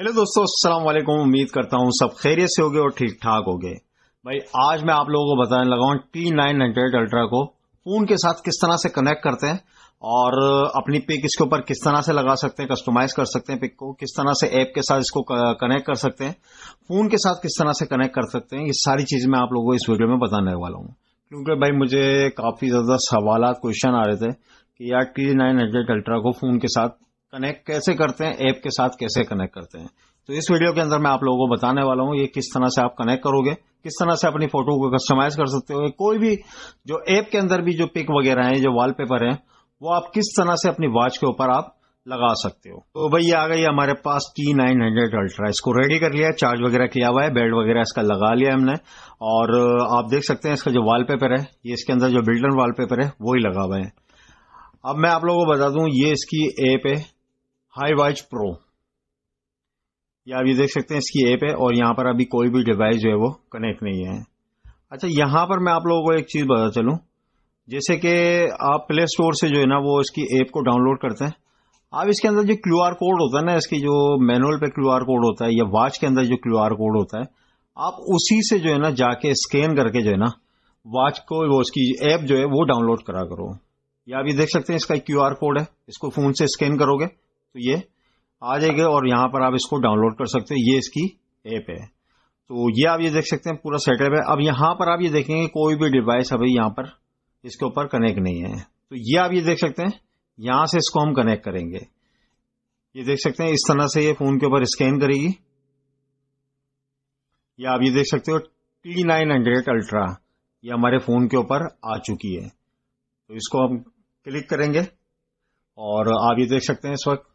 hello दोस्तों अस्सलाम वालेकुम उम्मीद करता हूँ सब खैरियत से गए और ठीक ठाक हो गए भाई आज मैं आप लोगों को बताने लगा हूँ टी नाइन हंड्रेड अल्ट्रा को फोन के साथ किस तरह से कनेक्ट करते हैं और अपनी पिक इसके ऊपर किस तरह से लगा सकते हैं कस्टमाइज कर सकते हैं पिक को किस तरह से ऐप के साथ इसको कनेक्ट कर सकते हैं फोन के साथ किस तरह से कनेक्ट कर सकते हैं ये सारी चीज मैं आप लोगों को इस वीडियो में बताने वाला हूँ क्योंकि भाई मुझे काफी ज्यादा सवाल क्वेश्चन आ रहे थे कि यार टी नाइन हंड्रेड अल्ट्रा को फोन के साथ कनेक्ट कैसे करते हैं ऐप के साथ कैसे कनेक्ट करते हैं तो इस वीडियो के अंदर मैं आप लोगों को बताने वाला हूँ ये किस तरह से आप कनेक्ट करोगे किस तरह से अपनी फोटो को कस्टमाइज कर सकते हो कोई भी जो ऐप के अंदर भी जो पिक वगैरह है जो वॉलपेपर है वो आप किस तरह से अपनी वॉच के ऊपर आप लगा सकते हो तो भाई ये आ गई हमारे पास टी नाइन हंड्रेड अल्ट्रा इसको रेडी कर लिया चार्ज वगैरह किया हुआ है बेल्ट वगैरह इसका लगा लिया हमने और आप देख सकते हैं इसका जो वॉलपेपर है ये इसके अंदर जो बिल्डर वॉलपेपर है वो ही लगा हुआ है अब मैं आप लोगों को बता दूं ये इसकी ऐप है हाई वाइज प्रो ये आप ये देख सकते हैं इसकी ऐप है और यहाँ पर अभी कोई भी डिवाइस जो है वो कनेक्ट नहीं है अच्छा यहाँ पर मैं आप लोगों को एक चीज़ बता चलू जैसे कि आप प्ले स्टोर से जो है ना वो इसकी ऐप को डाउनलोड करते हैं आप इसके अंदर जो क्यू आर कोड होता है ना इसकी जो मैनुअल पे क्यू आर कोड होता है या वॉच के अंदर जो क्यू आर कोड होता है आप उसी से जो है ना जाके स्कैन करके जो है ना वॉच को वो उसकी ऐप जो है वो डाउनलोड करा करो या आप ये देख सकते हैं इसका क्यू आर कोड है इसको फोन से स्कैन करोगे तो ये आ जाएगा और यहां पर आप इसको डाउनलोड कर सकते हैं ये इसकी ऐप है तो ये आप ये देख सकते हैं पूरा सेटअप है अब यहां पर आप ये देखेंगे कोई भी डिवाइस अभी यहां पर इसके ऊपर कनेक्ट नहीं है तो ये आप ये देख सकते हैं यहां से इसको हम कनेक्ट करेंगे ये देख सकते हैं इस तरह से ये फोन के ऊपर स्कैन करेगी ये आप ये देख सकते हो टी नाइन हंड्रेड अल्ट्रा ये हमारे फोन के ऊपर आ चुकी है तो इसको हम क्लिक करेंगे और आप ये देख सकते हैं इस वक्त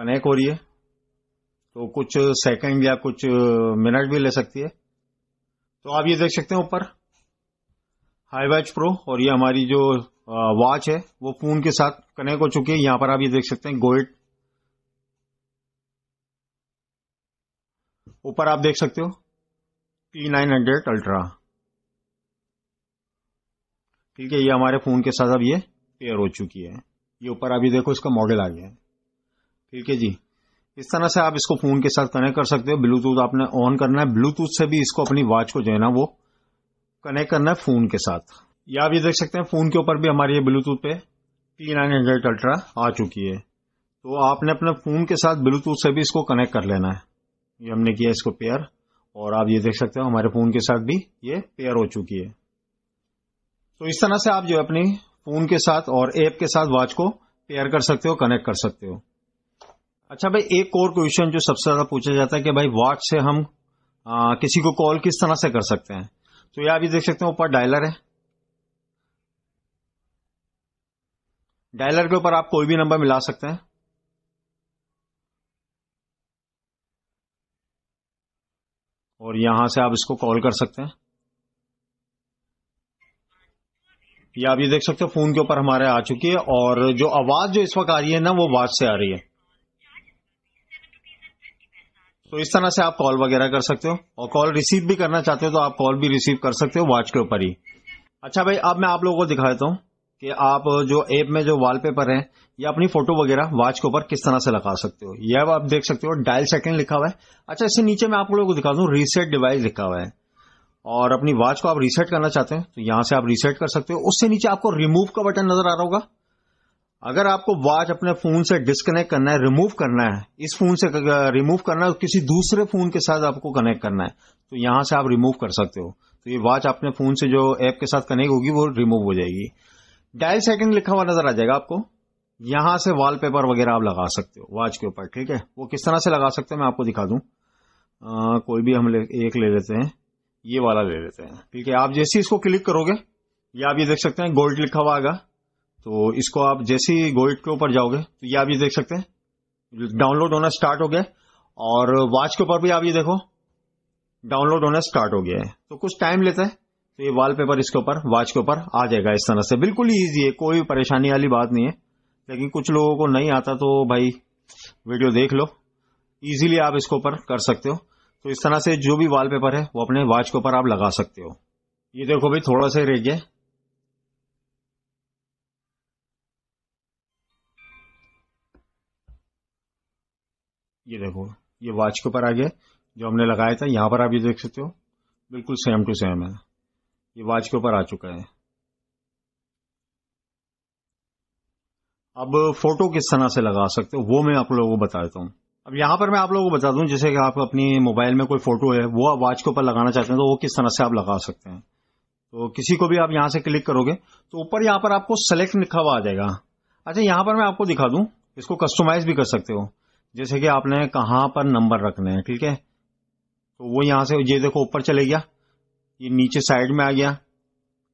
कनेक्ट हो रही है तो कुछ सेकंड या कुछ मिनट भी ले सकती है तो आप ये देख सकते हैं ऊपर हाई वैच प्रो और ये हमारी जो वॉच है वो फोन के साथ कनेक्ट हो चुकी है यहां पर आप ये देख सकते हैं गोइट ऊपर आप देख सकते हो टी नाइन हंड्रेड अल्ट्रा ठीक है ये हमारे फोन के साथ अब ये पेयर हो चुकी है ये ऊपर अभी देखो इसका मॉडल आ गया है ठीक है जी इस तरह से आप इसको फोन के साथ कनेक्ट कर सकते हो ब्लूटूथ आपने ऑन करना है ब्लूटूथ से भी इसको अपनी वॉच को जो है ना वो कनेक्ट करना है फोन के साथ या आप ये देख सकते हैं फोन के ऊपर भी हमारी ये ब्लूटूथ पे टी नाइन हंड्रेड अल्ट्रा आ चुकी है तो आपने अपने फोन के साथ ब्लूटूथ से भी इसको कनेक्ट कर लेना है ये हमने किया इसको पेयर और आप ये देख सकते हो हमारे फोन के साथ भी ये पेयर हो चुकी है तो इस तरह से आप जो है अपनी फोन के साथ और ऐप के साथ वॉच को पेयर कर सकते हो कनेक्ट कर सकते हो अच्छा भाई एक और क्वेश्चन जो सबसे ज्यादा पूछा जाता है कि भाई व्हाट से हम आ, किसी को कॉल किस तरह से कर सकते हैं तो ये आप देख सकते हैं ऊपर डायलर है डायलर के ऊपर आप कोई भी नंबर मिला सकते हैं और यहां से आप इसको कॉल कर सकते हैं या आप ये देख सकते हो फोन के ऊपर हमारे आ चुकी है और जो आवाज जो इस वक्त आ रही है ना वो वाज से आ रही है तो इस तरह से आप कॉल वगैरह कर सकते हो और कॉल रिसीव भी करना चाहते हो तो आप कॉल भी रिसीव कर सकते हो वॉच के ऊपर ही अच्छा भाई अब मैं आप लोगों को दिखा देता हूँ कि आप जो ऐप में जो वॉलपेपर है या अपनी फोटो वगैरह वॉच के ऊपर किस तरह से लगा सकते हो यह आप देख सकते हो डायल सेकंड लिखा हुआ है अच्छा इससे नीचे मैं आप लोगों को दिखा दूँ रीसेट डिवाइस लिखा हुआ है और अपनी वॉच को आप रीसेट करना चाहते हैं तो यहां से आप रीसेट कर सकते हो उससे नीचे आपको रिमूव का बटन नजर आ रहा होगा अगर आपको वॉच अपने फोन से डिस्कनेक्ट करना है रिमूव करना है इस फोन से रिमूव करना है तो किसी दूसरे फोन के साथ आपको कनेक्ट करना है तो यहां से आप रिमूव कर सकते हो तो ये वॉच अपने फोन से जो ऐप के साथ कनेक्ट होगी वो रिमूव हो जाएगी डायल सेटिंग लिखा हुआ नजर आ जाएगा आपको यहां से वॉलपेपर वगैरह आप लगा सकते हो वॉच के ऊपर ठीक है वो किस तरह से लगा सकते हैं मैं आपको दिखा दूं आ, कोई भी हम ले, एक ले लेते हैं ये वाला ले लेते हैं ठीक है आप जैसे इसको क्लिक करोगे या आप ये देख सकते हैं गोल्ड लिखा हुआ आएगा तो इसको आप जैसे ही गोल्ड के ऊपर जाओगे तो ये आप ये देख सकते हैं डाउनलोड होना स्टार्ट हो गया और वॉच के ऊपर भी आप ये देखो डाउनलोड होना स्टार्ट हो गया है तो कुछ टाइम लेता है तो ये वॉलपेपर इसके ऊपर वॉच के ऊपर आ जाएगा इस तरह से बिल्कुल ईजी है कोई परेशानी वाली बात नहीं है लेकिन कुछ लोगों को नहीं आता तो भाई वीडियो देख लो ईजिली आप इसके ऊपर कर सकते हो तो इस तरह से जो भी वॉलपेपर है वो अपने वॉच के ऊपर आप लगा सकते हो ये देखो भाई थोड़ा सा रह गया ये देखो ये वॉच के ऊपर आ गया जो हमने लगाया था यहाँ पर आप ये देख सकते हो बिल्कुल सेम टू सेम है ये वॉच के ऊपर आ चुका है अब फोटो किस तरह से लगा सकते हो वो मैं आप लोगों को बता देता हूँ अब यहाँ पर मैं आप लोगों को बता दूं जैसे कि आप अपनी मोबाइल में कोई फोटो है वो आप वॉच के ऊपर लगाना चाहते हैं तो वो किस तरह से आप लगा सकते हैं तो किसी को भी आप यहां से क्लिक करोगे तो ऊपर यहां पर आपको सेलेक्ट लिखा हुआ आ जाएगा अच्छा यहां पर मैं आपको दिखा दूं इसको कस्टमाइज भी कर सकते हो जैसे कि आपने कहां पर नंबर रखने हैं ठीक है तो वो यहां से ये देखो ऊपर चले गया ये नीचे साइड में आ गया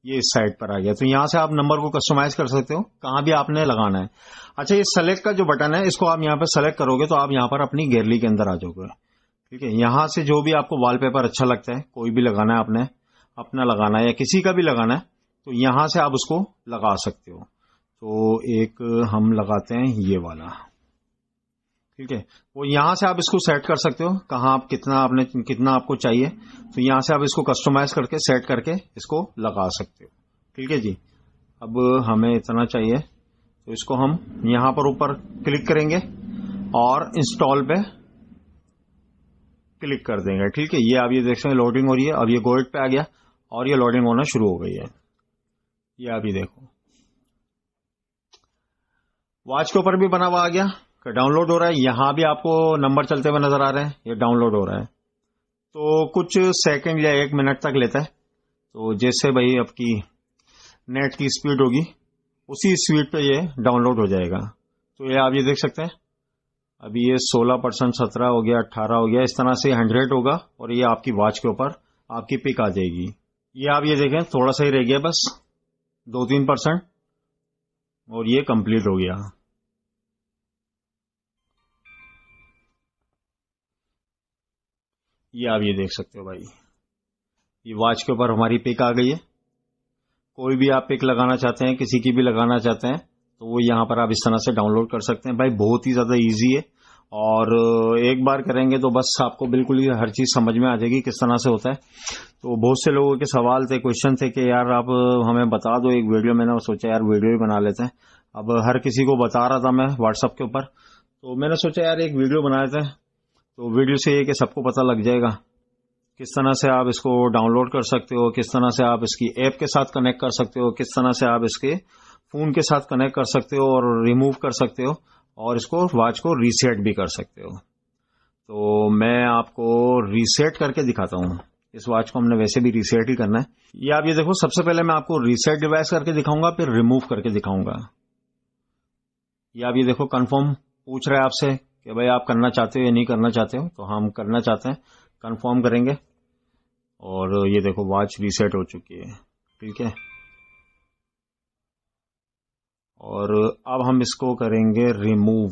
ये इस साइड पर आ गया तो यहां से आप नंबर को कस्टमाइज कर सकते हो कहां भी आपने लगाना है अच्छा ये सेलेक्ट का जो बटन है इसको आप यहाँ पर सेलेक्ट करोगे तो आप यहाँ पर अपनी गैलरी के अंदर आ जाओगे ठीक है यहां से जो भी आपको वॉलपेपर अच्छा लगता है कोई भी लगाना है आपने अपना लगाना है या किसी का भी लगाना है तो यहां से आप उसको लगा सकते हो तो एक हम लगाते हैं ये वाला ठीक है वो यहां से आप इसको सेट कर सकते हो कहा आप कितना आपने कितना आपको चाहिए तो यहां से आप इसको कस्टमाइज करके सेट करके इसको लगा सकते हो ठीक है जी अब हमें इतना चाहिए तो इसको हम यहां पर ऊपर क्लिक करेंगे और इंस्टॉल पे क्लिक कर देंगे ठीक है ये आप ये देख सकते हैं लोडिंग हो रही है अब ये गोल्ड पे आ गया और ये लोडिंग होना शुरू हो गई है ये आप ये देखो वॉच के ऊपर भी बना हुआ आ गया डाउनलोड हो रहा है यहां भी आपको नंबर चलते हुए नजर आ रहे हैं ये डाउनलोड हो रहा है तो कुछ सेकंड या एक मिनट तक लेता है तो जैसे भाई आपकी नेट की स्पीड होगी उसी स्पीड पे ये डाउनलोड हो जाएगा तो ये आप ये देख सकते हैं अभी ये 16 परसेंट सत्रह हो गया 18 हो गया इस तरह से हंड्रेड होगा और ये आपकी वॉच के ऊपर आपकी पिक आ जाएगी ये आप ये देखें थोड़ा सा ही रह गया बस दो तीन परसेंट और ये कंप्लीट हो गया ये आप ये देख सकते हो भाई ये वॉच के ऊपर हमारी पिक आ गई है कोई भी आप पिक लगाना चाहते हैं किसी की भी लगाना चाहते हैं तो वो यहाँ पर आप इस तरह से डाउनलोड कर सकते हैं भाई बहुत ही ज़्यादा ईजी है और एक बार करेंगे तो बस आपको बिल्कुल ही हर चीज़ समझ में आ जाएगी किस तरह से होता है तो बहुत से लोगों के सवाल थे क्वेश्चन थे कि यार आप हमें बता दो एक वीडियो मैंने सोचा यार वीडियो ही बना लेते हैं अब हर किसी को बता रहा था मैं व्हाट्सअप के ऊपर तो मैंने सोचा यार एक वीडियो बना लेते हैं तो वीडियो से ये कि सबको पता लग जाएगा किस तरह से आप इसको डाउनलोड कर सकते हो किस तरह से आप इसकी ऐप के साथ कनेक्ट कर सकते हो किस तरह से आप इसके फ़ोन के साथ कनेक्ट कर सकते हो और रिमूव कर सकते हो और इसको वॉच को रीसेट भी कर सकते हो तो मैं आपको रीसेट करके दिखाता हूं इस वॉच को हमने वैसे भी रीसेट ही करना है ये आप ये देखो सबसे पहले मैं आपको रीसेट डिवाइस करके दिखाऊंगा फिर रिमूव करके दिखाऊंगा ये आप ये देखो कंफर्म पूछ रहा है आपसे कि भाई आप करना चाहते हो या नहीं करना चाहते हो तो हम करना चाहते हैं कंफर्म करेंगे और ये देखो वॉच रीसेट हो चुकी है ठीक है और अब हम इसको करेंगे रिमूव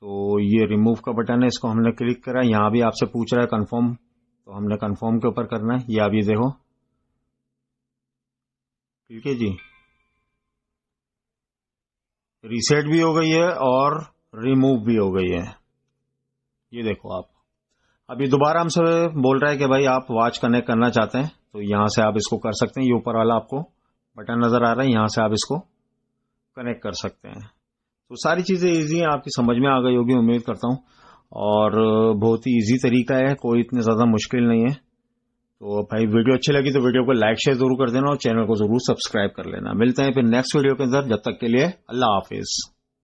तो ये रिमूव का बटन है इसको हमने क्लिक करा यहां भी आपसे पूछ रहा है कंफर्म तो हमने कंफर्म के ऊपर करना है ये आप ये देखो ठीक है जी रीसेट भी हो गई है और रिमूव भी हो गई है ये देखो आप अब ये दोबारा हमसे बोल रहा है कि भाई आप वॉच कनेक्ट करना चाहते हैं तो यहां से आप इसको कर सकते हैं ये ऊपर वाला आपको बटन नज़र आ रहा है यहां से आप इसको कनेक्ट कर सकते हैं तो सारी चीज़ें ईजी हैं आपकी समझ में आ गई होगी उम्मीद करता हूँ और बहुत ही ईजी तरीका है कोई इतने ज़्यादा मुश्किल नहीं है तो भाई वीडियो अच्छी लगी तो वीडियो को लाइक शेयर जरूर कर देना और चैनल को जरूर सब्सक्राइब कर लेना मिलते हैं फिर नेक्स्ट वीडियो के अंदर जब तक के लिए अल्लाह हाफिज़